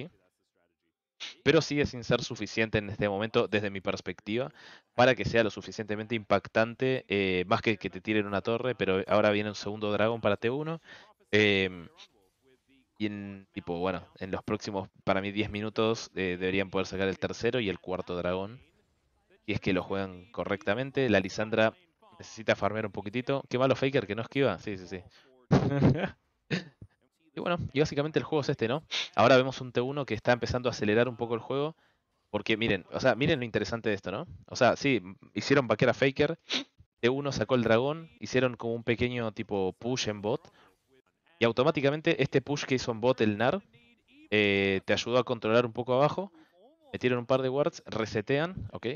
Pero sigue sin ser suficiente en este momento, desde mi perspectiva, para que sea lo suficientemente impactante. más que que te tiren una torre, pero ahora viene un segundo dragón para T1. Eh, y en, tipo, bueno, en los próximos, para mí, 10 minutos eh, deberían poder sacar el tercero y el cuarto dragón. Y es que lo juegan correctamente. La Lisandra necesita farmear un poquitito. Qué malo Faker que no esquiva. Sí, sí, sí. y bueno, y básicamente el juego es este, ¿no? Ahora vemos un T1 que está empezando a acelerar un poco el juego. Porque miren, o sea, miren lo interesante de esto, ¿no? O sea, sí, hicieron vaquera Faker. T1 sacó el dragón. Hicieron como un pequeño tipo push en bot y automáticamente este push que hizo en bot el NAR eh, te ayudó a controlar un poco abajo. Metieron un par de wards, resetean, ok.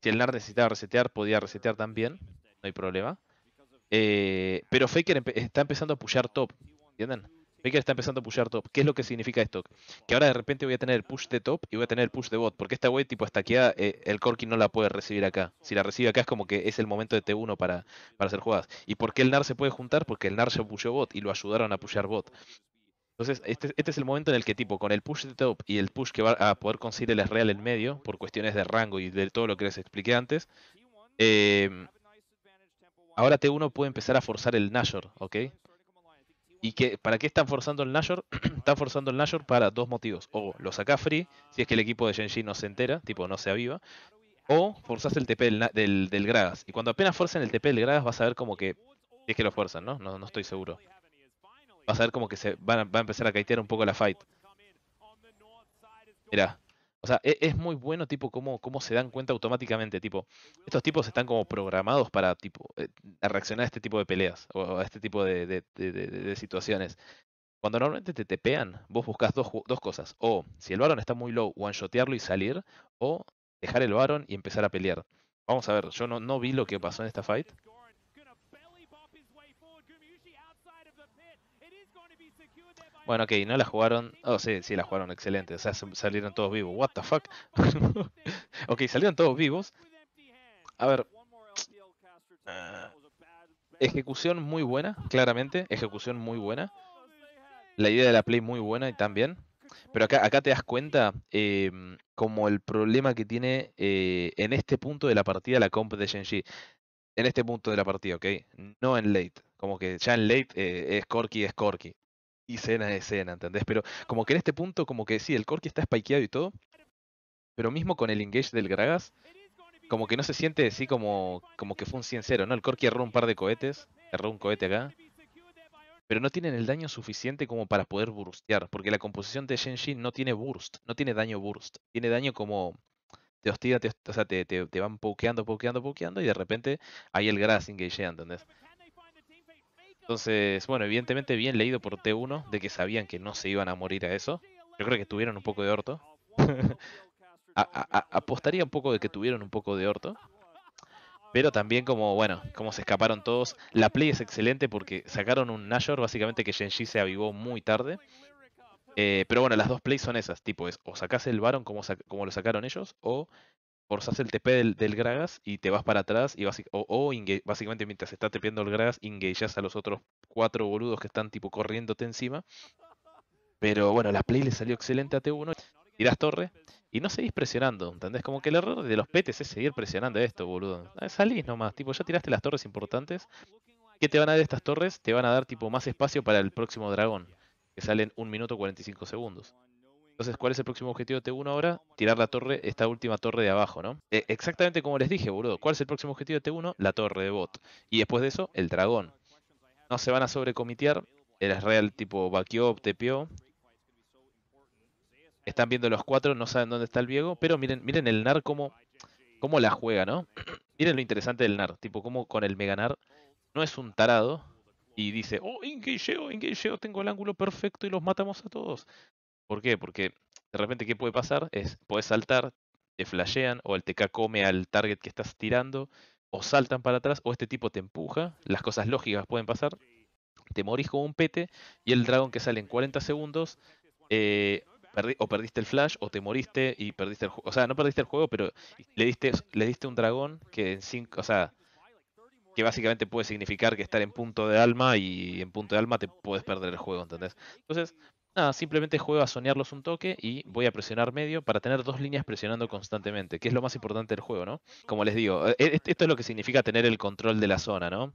Si el NAR necesitaba resetear, podía resetear también, no hay problema. Eh, pero Faker está empezando a pushar top, ¿entienden? que está empezando a pushar top. ¿Qué es lo que significa esto? Que ahora de repente voy a tener push de top y voy a tener push de bot. Porque esta wey, tipo, hasta aquí ah, eh, el Corki no la puede recibir acá. Si la recibe acá es como que es el momento de T1 para, hacer jugadas. ¿Y por qué el NAR se puede juntar? Porque el NAR se pushó bot y lo ayudaron a pushar bot. Entonces, este, este, es el momento en el que, tipo, con el push de top y el push que va a poder conseguir el real en medio, por cuestiones de rango y de todo lo que les expliqué antes, eh, ahora T1 puede empezar a forzar el Nashor, ¿ok? ¿Y que, para qué están forzando el Nashor? están forzando el Nashor para dos motivos. O lo sacás free, si es que el equipo de Genji no se entera, tipo no se aviva. O forzás el TP del, del, Gragas. Y cuando apenas forcen el TP del Gragas vas a ver como que... Si es que lo fuerzan, ¿no? No, estoy seguro. Vas a ver como que se van a, va a empezar a caitear un poco la fight. Mirá, o sea, e-, es, muy bueno, tipo, cómo, cómo, se dan cuenta automáticamente, tipo, estos tipos están como programados para, tipo, eh, reaccionar a este tipo de peleas o a este tipo de, situaciones. Cuando normalmente te tepean, vos buscas dos, dos cosas. O si el varón está muy low, one-shotearlo y salir. O dejar el varón y empezar a pelear. Vamos a ver, yo no, no vi lo que pasó en esta fight. Bueno, ok, no la jugaron. Oh, sí, sí, la jugaron excelente. O sea, salieron todos vivos. What the fuck? ok, salieron todos vivos. A ver. Eh, ejecución muy buena, claramente. Ejecución muy buena. La idea de la play muy buena y también. Pero acá, acá te das cuenta em, como el problema que tiene eh, en este punto de la partida la comp de Genji. En este punto de la partida, ¿ok? No en late. Como que ya en late eh, es Corky, es Corky y escena de escena, ¿entendés? Pero como que en este punto, como que sí, el Corki está spikeado y todo, pero mismo con el engage del Gragas, como que no se siente así como, como que fue un 100-0, ¿no? El Corki erró un par de cohetes, erró un cohete acá, pero no tienen el daño suficiente como para poder burstear, porque la composición de Shenji no tiene burst, no tiene daño burst, tiene daño como te hostiga, te, o sea, te, van pokeando, pokeando, pokeando, y de repente ahí el Gragas engagea, ¿entendés? Entonces, bueno, evidentemente bien leído por T1 de que sabían que no se iban a morir a eso. Yo creo que tuvieron un poco de orto. apostaría un poco de que tuvieron un poco de orto. Pero también como, bueno, como se escaparon todos. La play es excelente porque sacaron un Nashor, básicamente que Genji se avivó muy tarde. Eh, pero bueno, las dos plays son esas, tipo, es o sacase el Baron como, como lo sacaron ellos, o forzás el TP del, Gragas y te vas para atrás y o, básicamente mientras está tepeando el Gragas, engageás a los otros cuatro boludos que están tipo corriéndote encima. Pero bueno, la play le salió excelente a T1. Tirás torre y no seguís presionando, ¿entendés? Como que el error de los petes es seguir presionando esto, boludo. Eh, salís nomás, tipo, ya tiraste las torres importantes. ¿Qué te van a dar estas torres? Te van a dar tipo más espacio para el próximo dragón, que sale en 1 minuto 45 segundos. Entonces, ¿cuál es el próximo objetivo de T1 ahora? Tirar la torre, esta última torre de abajo, ¿no? Eh, exactamente como les dije, boludo. ¿Cuál es el próximo objetivo de T1? La torre de bot. Y después de eso, el dragón. No se van a sobrecomitear. El real tipo vaqueó, tepeó. Están viendo los cuatro, no saben dónde está el viejo. pero miren, miren el NAR cómo, la juega, ¿no? miren lo interesante del NAR, tipo cómo con el Mega NAR no es un tarado y dice, oh, engageo, engageo, tengo el ángulo perfecto y los matamos a todos. ¿Por qué? Porque de repente, ¿qué puede pasar? Es, puedes saltar, te flashean, o el TK come al target que estás tirando, o saltan para atrás, o este tipo te empuja, las cosas lógicas pueden pasar, te morís con un pete, y el dragón que sale en 40 segundos, eh, o perdiste el flash, o te moriste y perdiste el juego. O sea, no perdiste el juego, pero le diste, le diste un dragón que en 5, o sea, que básicamente puede significar que estar en punto de alma y en punto de alma te puedes perder el juego, ¿entendés? Entonces, Nada, simplemente juego a soñarlos un toque y voy a presionar medio para tener dos líneas presionando constantemente, que es lo más importante del juego, ¿no? Como les digo, e, e, esto es lo que significa tener el control de la zona, ¿no?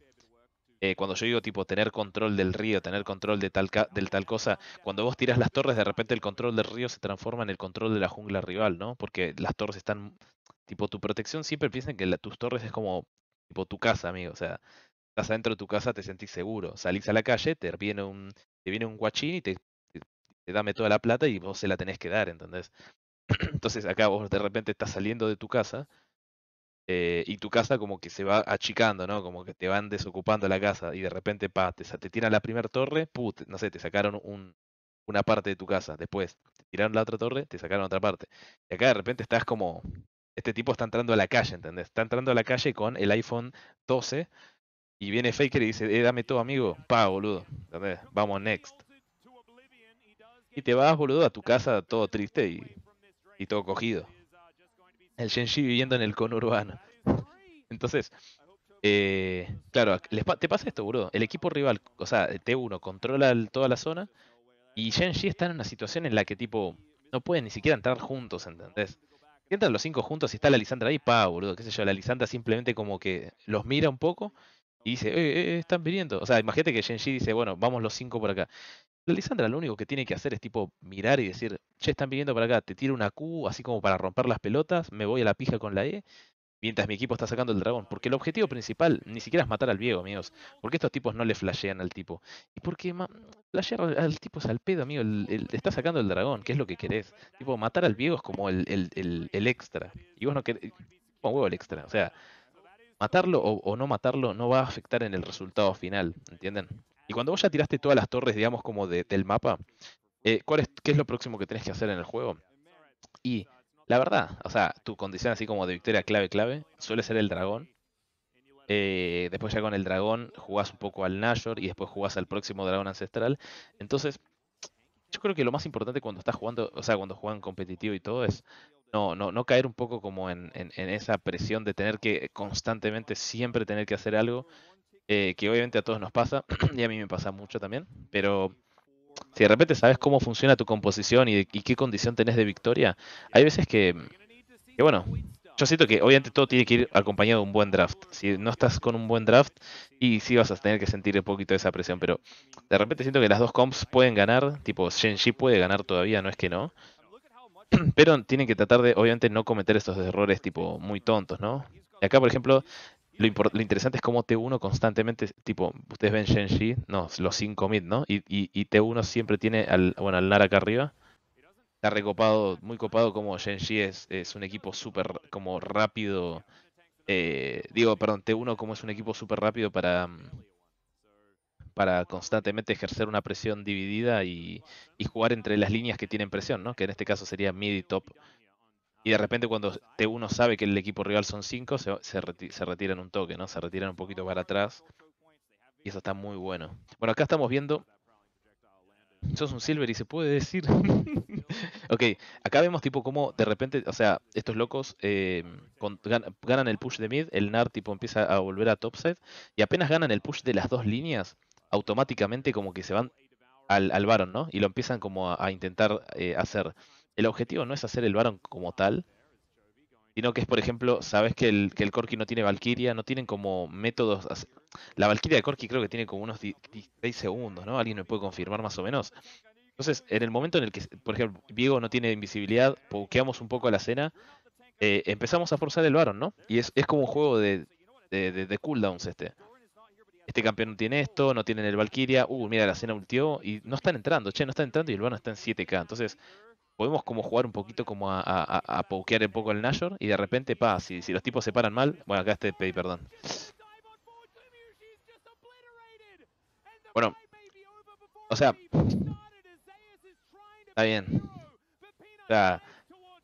Eh, cuando yo digo tipo tener control del río, tener control de tal, del tal cosa, cuando vos tiras las torres, de repente el control del río se transforma en el control de la jungla rival, ¿no? Porque las torres están, tipo, tu protección siempre piensen que tus torres es como, tipo, tu casa, amigo, o sea, estás adentro de tu casa, te sentís seguro, salís a la calle, te viene un, te viene un guachín y te dame toda la plata y vos se la tenés que dar, ¿entendés? Entonces acá vos de repente estás saliendo de tu casa eh, y tu casa como que se va achicando, ¿no? Como que te van desocupando la casa y de repente, pa, te, tiran la primera torre, put, no sé, te sacaron una parte de tu casa. Después te tiraron la otra torre, te sacaron otra parte. Y acá de repente estás como, este tipo está entrando a la calle, ¿entendés? Está entrando a la calle con el iPhone 12 y viene Faker y dice, eh, dame todo, amigo. Pa, boludo. ¿Entendés? Vamos, next. Y te vas, boludo, a tu casa todo triste y, todo cogido. El Genji viviendo en el conurbano. Entonces, eh, claro, te pasa esto, boludo. El equipo rival, o sea, T1 controla toda la zona y Genji está en una situación en la que, tipo, no pueden ni siquiera entrar juntos, ¿entendés? entran los cinco juntos y está la Lisandra ahí, pa, boludo, qué sé yo, la Lisandra simplemente como que los mira un poco y dice, eh, eh, eh están viniendo. O sea, imagínate que Genji dice, bueno, vamos los cinco por acá. Lisandra lo único que tiene que hacer es tipo mirar y decir, che, están viniendo para acá, te tiro una Q, así como para romper las pelotas, me voy a la pija con la E, mientras mi equipo está sacando el dragón. Porque el objetivo principal ni siquiera es matar al viejo, amigos. Porque estos tipos no le flashean al tipo. Y porque flashear al tipo es al pedo, amigo. El, está sacando el dragón, que es lo que querés. Tipo, matar al viejo es como el, extra. Y vos no querés. como huevo el extra. O sea, matarlo o, o no matarlo no va a afectar en el resultado final, ¿entienden? Y cuando vos ya tiraste todas las torres, digamos, como del mapa, eh, ¿cuál ¿qué es lo próximo que tenés que hacer en el juego? Y la verdad, o sea, tu condición así como de victoria clave, clave, suele ser el dragón. Eh, después ya con el dragón jugás un poco al Nashor y después jugás al próximo dragón ancestral. Entonces, yo creo que lo más importante cuando estás jugando, o sea, cuando juegan competitivo y todo es no, no, no caer un poco como en, esa presión de tener que constantemente siempre tener que hacer algo, eh, que obviamente a todos nos pasa, y a mí me pasa mucho también, pero si de repente sabes cómo funciona tu composición y, qué condición tenés de victoria, hay veces que, que, bueno, yo siento que obviamente todo tiene que ir acompañado de un buen draft. Si no estás con un buen draft, y sí vas a tener que sentir un poquito esa presión, pero de repente siento que las dos comps pueden ganar, tipo Shenji puede ganar todavía, no es que no. Pero tienen que tratar de, obviamente, no cometer estos errores tipo muy tontos, ¿no? Y acá, por ejemplo, lo, lo, interesante es cómo T1 constantemente, tipo, ustedes ven Shenji, no, los 5 mid, ¿no? Y, y, T1 siempre tiene al, bueno, al Nar acá arriba. Está recopado, muy copado como Shenji es, es un equipo súper como rápido. Eh, digo, perdón, T1 como es un equipo súper rápido para, para constantemente ejercer una presión dividida y, y, jugar entre las líneas que tienen presión, ¿no? Que en este caso sería mid y top. Y de repente cuando T1 sabe que el equipo rival son 5, se, retiran un toque, ¿no? Se retiran un poquito para atrás. Y eso está muy bueno. Bueno, acá estamos viendo... Sos un silver y se puede decir... ok, acá vemos tipo como de repente, o sea, estos locos eh, ganan el push de mid, el NAR tipo empieza a volver a topside. Y apenas ganan el push de las dos líneas, automáticamente como que se van al, al Baron, ¿no? Y lo empiezan como a, intentar eh, hacer el objetivo no es hacer el Baron como tal, sino que es, por ejemplo, sabes que el, que el Corki no tiene Valkyria, no tienen como métodos. La Valkyria de Corki creo que tiene como unos 16 segundos, ¿no? Alguien me puede confirmar más o menos. Entonces, en el momento en el que, por ejemplo, Diego no tiene invisibilidad, pokeamos un poco a la cena, eh, empezamos a forzar el Baron, ¿no? Y es, es como un juego de, de, cooldowns este. Este campeón no tiene esto, no tienen el Valkyria. Uh, mira, la cena ultió y no están entrando, che, no están entrando y el Baron está en 7K. Entonces, podemos como jugar un poquito como a, a, pokear un poco el Nashor y de repente, pa, si, si los tipos se paran mal, bueno, acá este pedí perdón. Bueno, o sea, está bien. O sea,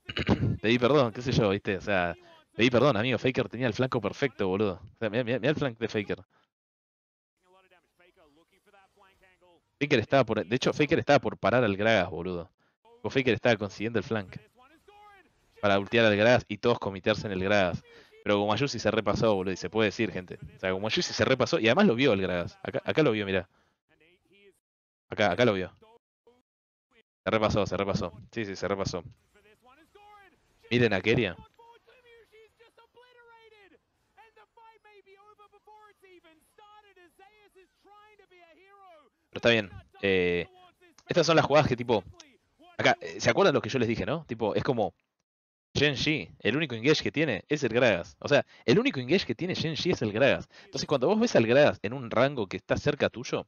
pedí perdón, qué sé yo, viste, o sea, pedí perdón, amigo, Faker tenía el flanco perfecto, boludo. O sea, el flanco de Faker. Faker estaba por, de hecho, Faker estaba por parar al Gragas, boludo. Faker estaba consiguiendo el flank para ultear al Gragas y todos comitearse en el Gragas. Pero si se repasó, boludo, y se puede decir, gente. O sea, si se repasó y además lo vio el Gragas. Acá, lo vio, mirá. Acá, acá lo vio. Se repasó, se repasó. Sí, sí, se repasó. Miren a Keria. Pero está bien. Eh, estas son las jugadas que tipo Acá, eh, ¿se acuerdan lo que yo les dije, no? Tipo, es como Shi, el único engage que tiene es el Gragas. O sea, el único engage que tiene Shenji es el Gragas. Entonces, cuando vos ves al Gragas en un rango que está cerca tuyo,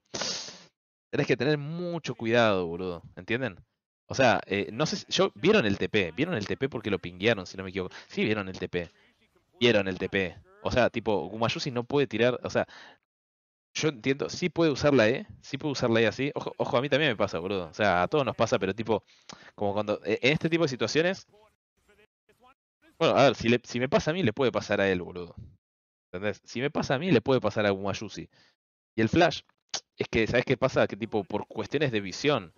tenés que tener mucho cuidado, boludo. ¿Entienden? O sea, eh, no sé, si, yo vieron el TP, vieron el TP porque lo pinguearon, si no me equivoco. Sí, vieron el TP. Vieron el TP. O sea, tipo, Gumayusi no puede tirar, o sea, yo entiendo, si puede usar la E, sí puede usar la E así. Ojo, ojo, a mí también me pasa, boludo. O sea, a todos nos pasa, pero tipo, como cuando, e, en este tipo de situaciones, bueno, a ver, si, le, si me pasa a mí, le puede pasar a él, boludo. ¿Entendés? Si me pasa a mí, le puede pasar a Gumayusi. Y el Flash, es que, ¿sabes qué pasa? Que tipo, por cuestiones de visión,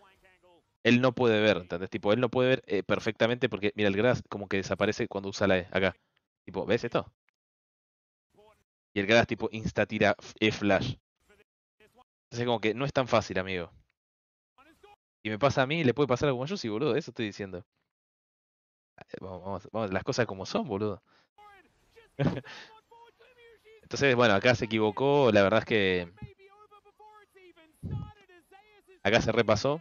él no puede ver, ¿entendés? Tipo, él no puede ver eh, perfectamente porque, mira, el grass como que desaparece cuando usa la E acá. Tipo, ¿ves esto? Y el es tipo insta tira E flash. Entonces como que no es tan fácil, amigo. Y me pasa a mí, le puede pasar a Gumayusi, boludo, eso estoy diciendo. Eh, vamos, las cosas como son, boludo. Entonces, bueno, acá se equivocó, la verdad es que... Acá se repasó,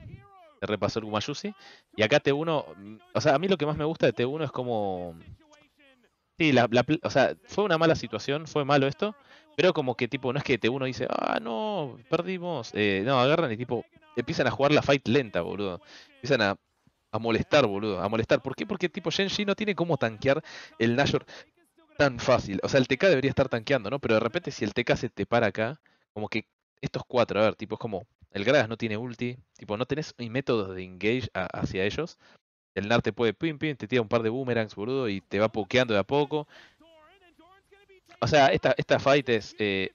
se repasó el Gumayusi. Y acá T1, mm, o sea, a mí lo que más me gusta de T1 es como Sí, la, o sea, fue una mala situación, fue malo esto, pero como que tipo, no es que te uno dice, ah, no, perdimos. Eh, no, agarran y tipo, empiezan a jugar la fight lenta, boludo. Empiezan a, molestar, boludo, a molestar. ¿Por qué? Porque tipo, Shenji no tiene cómo tanquear el Nashor tan fácil. O sea, el TK debería estar tanqueando, ¿no? Pero de repente si el TK se te para acá, como que estos cuatro, a ver, tipo, es como, el Gragas no tiene ulti, tipo, no tenés métodos de engage hacia ellos. El Nart te puede pim, pim, te tira un par de boomerangs, boludo, y te va pokeando de a poco. O sea, esta, esta fight es. Eh,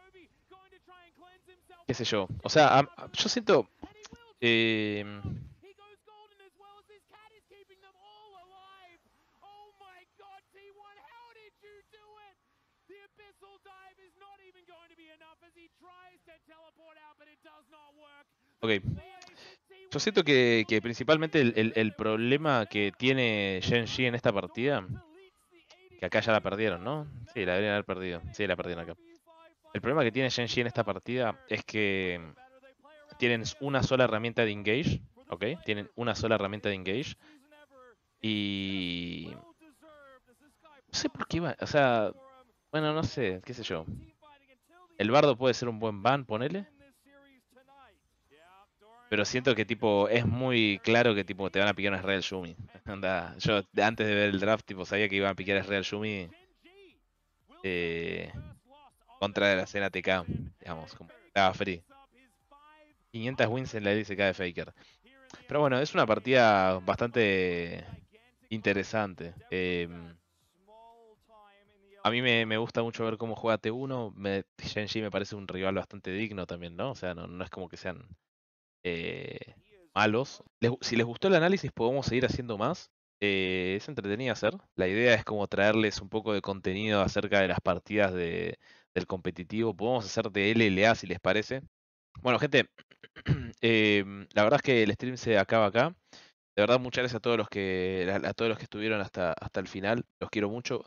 qué sé yo. O sea, yo siento. Eh, Okay. Yo siento que, principalmente el, problema que tiene shen en esta partida, que acá ya la perdieron, ¿no? Sí, la deberían haber perdido. Sí, la perdieron acá. El problema que tiene shen en esta partida es que tienen una sola herramienta de engage, ¿ok? Tienen una sola herramienta de engage. Y... No sé por qué va... O sea... Bueno, no sé, qué sé yo. El bardo puede ser un buen ban, ponele. Pero siento que tipo es muy claro que tipo te van a picar un Israel Shumi. yo antes de ver el draft tipo sabía que iban a piquear a Israel Shumi eh, contra la escena TK, digamos, como estaba free. 500 wins en la LCK de Faker. Pero bueno, es una partida bastante interesante. Em, a mí me, me, gusta mucho ver cómo juega T1. Me, Genji me parece un rival bastante digno también, ¿no? O sea, no, no es como que sean eh, malos. si les gustó el análisis, podemos seguir haciendo más. Eh, es entretenido hacer. La idea es como traerles un poco de contenido acerca de las partidas de, del competitivo. Podemos hacer de LLA si les parece. Bueno, gente, eh, la verdad es que el stream se acaba acá. De verdad, muchas gracias a todos los que, a todos los que estuvieron hasta, hasta el final. Los quiero mucho.